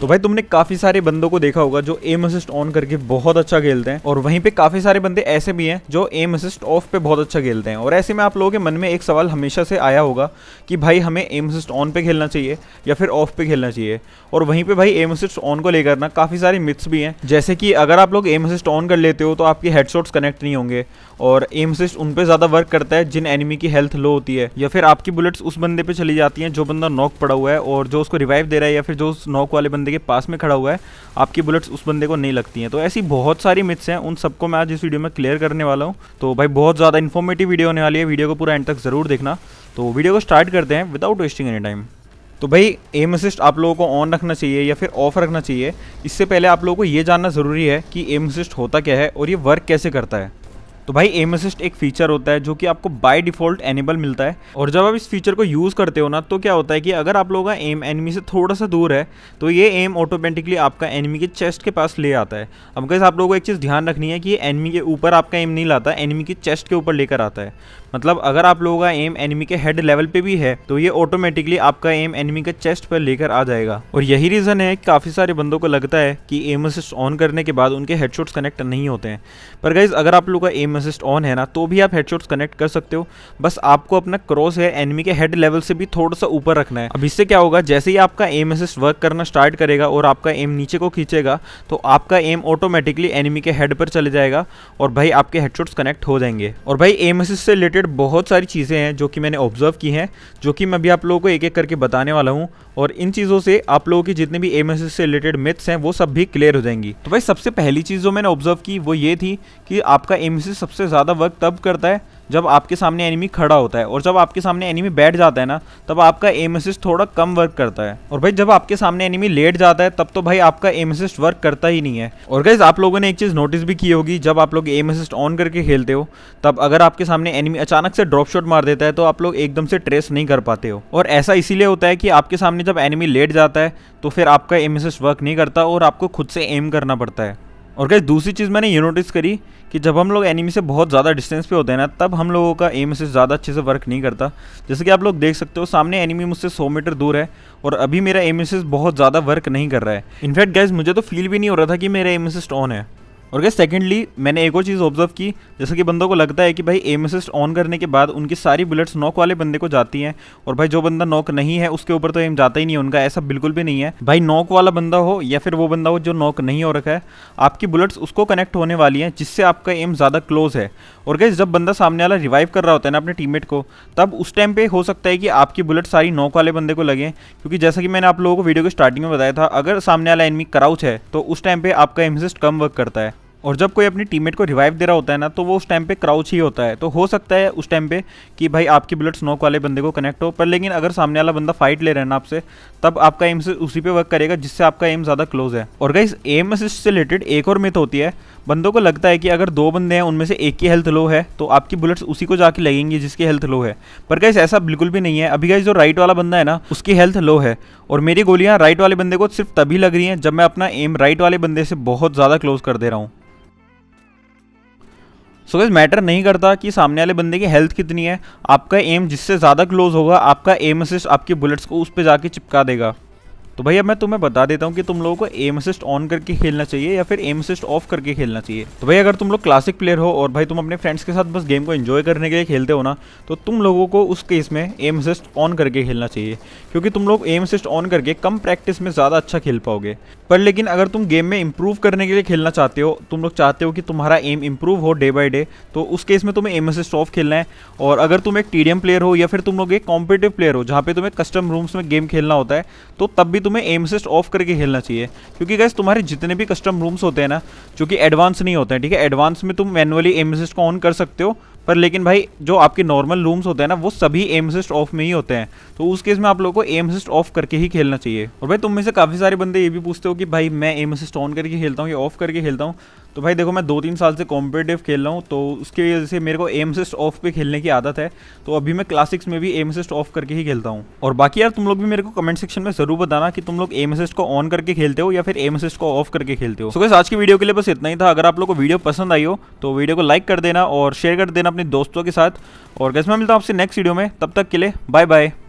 तो भाई तुमने काफी सारे बंदों को देखा होगा जो एम असिस्ट ऑन करके बहुत अच्छा खेलते हैं और वहीं पे काफी सारे बंदे ऐसे भी हैं जो एम असिस्ट ऑफ पे बहुत अच्छा खेलते हैं और ऐसे में आप लोगों के मन में एक सवाल हमेशा से आया होगा कि भाई हमें एम असिस्ट ऑन पे खेलना चाहिए या फिर ऑफ पे खेलना चाहिए और वहीं पर भाई एम असिस्ट ऑन को लेकर ना काफी सारे मिथ्स भी हैं जैसे कि अगर आप लोग एम असिस्ट ऑन कर लेते हो तो आपके हेडसोट्स कनेक्ट नहीं होंगे और एम असिस्ट उन पर ज्यादा वर्क करता है जिन एनिमी की हेल्थ लो होती है या फिर आपकी बुलेट्स उस बंदे पे चली जाती हैं जो बंदा नॉक पड़ा हुआ है और जो उसको रिवाइव दे रहा है या फिर जो उस नॉक वाले बंदे बंदे के पास में खड़ा हुआ है आपकी बुलेट्स उस बंदे को नहीं लगती हैं तो ऐसी बहुत सारी मिथ्स हैं उन सबको मैं आज इस वीडियो में क्लियर करने वाला हूँ तो भाई बहुत ज़्यादा इन्फॉर्मेटिव वीडियो होने वाली है वीडियो को पूरा एंड तक ज़रूर देखना तो वीडियो को स्टार्ट करते हैं विदाउट वेस्टिंग एनी टाइम तो भाई एम असिस्ट आप लोगों को ऑन रखना चाहिए या फिर ऑफ रखना चाहिए इससे पहले आप लोगों को ये जानना ज़रूरी है कि एम असिस्ट होता क्या है और ये वर्क कैसे करता है तो भाई एम असिस्ट एक फीचर होता है जो कि आपको बाय डिफॉल्ट एनेबल मिलता है और जब आप इस फीचर को यूज़ करते हो ना तो क्या होता है कि अगर आप लोगों का एम एनिमी से थोड़ा सा दूर है तो ये एम ऑटोमेटिकली आपका एनिमी के चेस्ट के पास ले आता है अब कैसे आप लोगों को एक चीज़ ध्यान रखनी है कि एनिमी के ऊपर आपका एम नहीं लाता एनिमी के चेस्ट के ऊपर लेकर आता है मतलब अगर आप लोगों का एम एनिमी के हेड लेवल पे भी है तो ये ऑटोमेटिकली आपका एम एनिमी के चेस्ट पर लेकर आ जाएगा और यही रीज़न है काफ़ी सारे बंदों को लगता है कि एम असिस्ट ऑन करने के बाद उनके हेडशॉट्स कनेक्ट नहीं होते हैं पर गाइज अगर आप लोगों का एम असिस्ट ऑन है ना तो भी आप हेडशॉट्स कनेक्ट कर सकते हो बस आपको अपना क्रॉस है एनमी के हेड लेवल से भी थोड़ा सा ऊपर रखना है अब इससे क्या होगा जैसे ही आपका एम असिस्ट वर्क करना स्टार्ट करेगा और आपका एम नीचे को खींचेगा तो आपका एम ऑटोमेटिकली एनिमी के हेड पर चले जाएगा और भाई आपके हेडशॉट्स कनेक्ट हो जाएंगे और भाई एम असिस्ट से रिलेटेड बहुत सारी चीज़ें हैं जो कि मैंने ऑब्जर्व की हैं जो कि मैं भी आप लोगों को एक एक करके बताने वाला हूँ और इन चीज़ों से आप लोगों की जितने भी एम से रिलेटेड मिथ्स हैं वो सब भी क्लियर हो जाएंगी तो भाई सबसे पहली चीज़ जो मैंने ऑब्जर्व की वो ये थी कि आपका एम सबसे सबसे ज़्यादा वर्क तब करता है जब आपके सामने एनिमी खड़ा होता है और जब आपके सामने एनिमी बैठ जाता है ना तब आपका एम असिस्ट थोड़ा कम वर्क करता है और भाई जब आपके सामने एनिमी लेट जाता है तब तो भाई आपका एम असिस्ट वर्क करता ही नहीं है और गैस आप लोगों ने एक चीज़ नोटिस भी की होगी जब आप लोग एम असिस्ट ऑन करके खेलते हो तब अगर आपके सामने एनिमी अचानक से ड्रॉप शॉट मार देता है तो आप लोग एकदम से ट्रेस नहीं कर पाते हो और ऐसा इसीलिए होता है कि आपके सामने जब एनिमी लेट जाता है तो फिर आपका एम असिस्ट वर्क नहीं करता और आपको खुद से एम करना पड़ता है और गैस दूसरी चीज़ मैंने ये नोटिस करी कि जब हम लोग एनिमी से बहुत ज़्यादा डिस्टेंस पे होते हैं ना तब हम लोगों का एम से ज़्यादा अच्छे से वर्क नहीं करता जैसे कि आप लोग देख सकते हो सामने एनिमी मुझसे 100 मीटर दूर है और अभी मेरा एम बहुत ज़्यादा वर्क नहीं कर रहा है इनफैक्ट गैस मुझे तो फील भी नहीं हो रहा था कि मेरा एम ऑन है और क्या सेकेंडली मैंने एक और चीज़ ऑब्जर्व की जैसे कि बंदों को लगता है कि भाई एम असिस्ट ऑन करने के बाद उनकी सारी बुलेट्स नॉक वाले बंदे को जाती हैं और भाई जो बंदा नॉक नहीं है उसके ऊपर तो एम जाता ही नहीं है उनका ऐसा बिल्कुल भी नहीं है भाई नॉक वाला बंदा हो या फिर वो बंदा हो जो नॉक नहीं हो रखा है आपकी बुलेट्स उसको कनेक्ट होने वाली हैं जिससे आपका एम ज़्यादा क्लोज है और क्या जब बंदा सामने वाला रिवाइव कर रहा होता है ना अपने टीममेट को तब उस टाइम पर हो सकता है कि आपकी बुलेट सारी नॉक वाले बंदे को लगें क्योंकि जैसा कि मैंने आप लोगों को वीडियो के स्टार्टिंग में बताया था अगर सामने वाला एनमी क्राउच है तो उस टाइम पर आपका एम असिस्ट कम वर्क करता है और जब कोई अपनी टीममेट को रिवाइव दे रहा होता है ना तो वो उस टाइम पे क्राउच ही होता है तो हो सकता है उस टाइम पे कि भाई आपकी बुलेट्स स्नोक वाले बंदे को कनेक्ट हो पर लेकिन अगर सामने वाला बंदा फाइट ले रहा है ना आपसे तब आपका एम से उसी पे वर्क करेगा जिससे आपका एम ज़्यादा क्लोज है और गई एम असिस्ट से रिलेटेड एक और मिथ होती है बंदों को लगता है कि अगर दो बंदे हैं उनमें से एक की हेल्थ लो है तो आपकी बुलेट्स उसी को जाके लगेंगी जिसकी हेल्थ लो है पर गई ऐसा बिल्कुल भी नहीं है अभी गाइज जो राइट वाला बंदा है ना उसकी हेल्थ लो है और मेरी गोलियाँ राइट वाले बंदे को सिर्फ तभी लग रही हैं जब मैं अपना एम राइट वाले बंदे से बहुत ज़्यादा क्लोज कर दे रहा हूँ सो so, मैटर नहीं करता कि सामने वाले बंदे की हेल्थ कितनी है आपका एम जिससे ज़्यादा क्लोज होगा आपका एम असिस्ट आपकी बुलेट्स को उस पर जाके चिपका देगा तो भैया मैं तुम्हें बता देता हूँ कि तुम लोगों को एम असिस्ट ऑन करके खेलना चाहिए या फिर एम असिस्ट ऑफ करके खेलना चाहिए तो भाई अगर तुम लोग क्लासिक प्लेयर हो और भाई तुम अपने फ्रेंड्स के साथ बस गेम को एंजॉय करने के लिए खेलते हो ना तो तुम लोगों को उस केस में एम असिस्ट ऑन करके खेलना चाहिए क्योंकि तुम लोग एम असिस्ट ऑन करके कम प्रैक्टिस में ज़्यादा अच्छा खेल पाओगे पर लेकिन अगर तुम गेम में इंप्रूव करने के लिए खेलना चाहते हो तुम लोग चाहते हो कि तुम्हारा एम इंप्रूव हो डे बाई डे तो उस केस में तुम्हें एम असिस्ट ऑफ खेलना है और अगर तुम एक टी प्लेयर हो या फिर तुम लोग एक कॉम्पिटिव प्लेयर हो जहाँ पे तुम्हें कस्टम रूम्स में गेम खेलना होता है तो तब भी तुम्हें एमसिस्ट ऑफ करके खेलना चाहिए क्योंकि गैस तुम्हारे जितने भी कस्टम रूम्स होते हैं ना जो कि एडवांस नहीं होते हैं ठीक है एडवांस में तुम मैनुअली एमसिस्ट को ऑन कर सकते हो पर लेकिन भाई जो आपके नॉर्मल रूम्स होते हैं ना वो सभी एम असिस्ट ऑफ में ही होते हैं तो उस केस में आप लोगों को एम असिस्ट ऑफ करके ही खेलना चाहिए और भाई तुम में से काफ़ी सारे बंदे ये भी पूछते हो कि भाई मैं एम असिस्ट ऑन करके खेलता हूँ या ऑफ करके खेलता हूँ तो भाई देखो मैं दो तीन साल से कॉम्पिटेटिव खेल रहा हूँ तो उसकी वजह से मेरे को एम असिस्ट ऑफ पे खेलने की आदत है तो अभी मैं क्लासिक्स में भी एम असिस्ट ऑफ करके ही खेलता हूँ और बाकी यार तुम लोग भी मेरे को कमेंट सेक्शन में जरूर बताना कि तुम लोग एम असिस्ट को ऑन करके खेलते हो या फिर एम असिस्ट को ऑफ करके खेलते हो सो आज की वीडियो के लिए बस इतना ही था अगर आप लोग को वीडियो पसंद आई हो तो वीडियो को लाइक कर देना और शेयर कर देना अपने दोस्तों के साथ और गैस मैं मिलता हूँ आपसे नेक्स्ट वीडियो में तब तक के लिए बाय बाय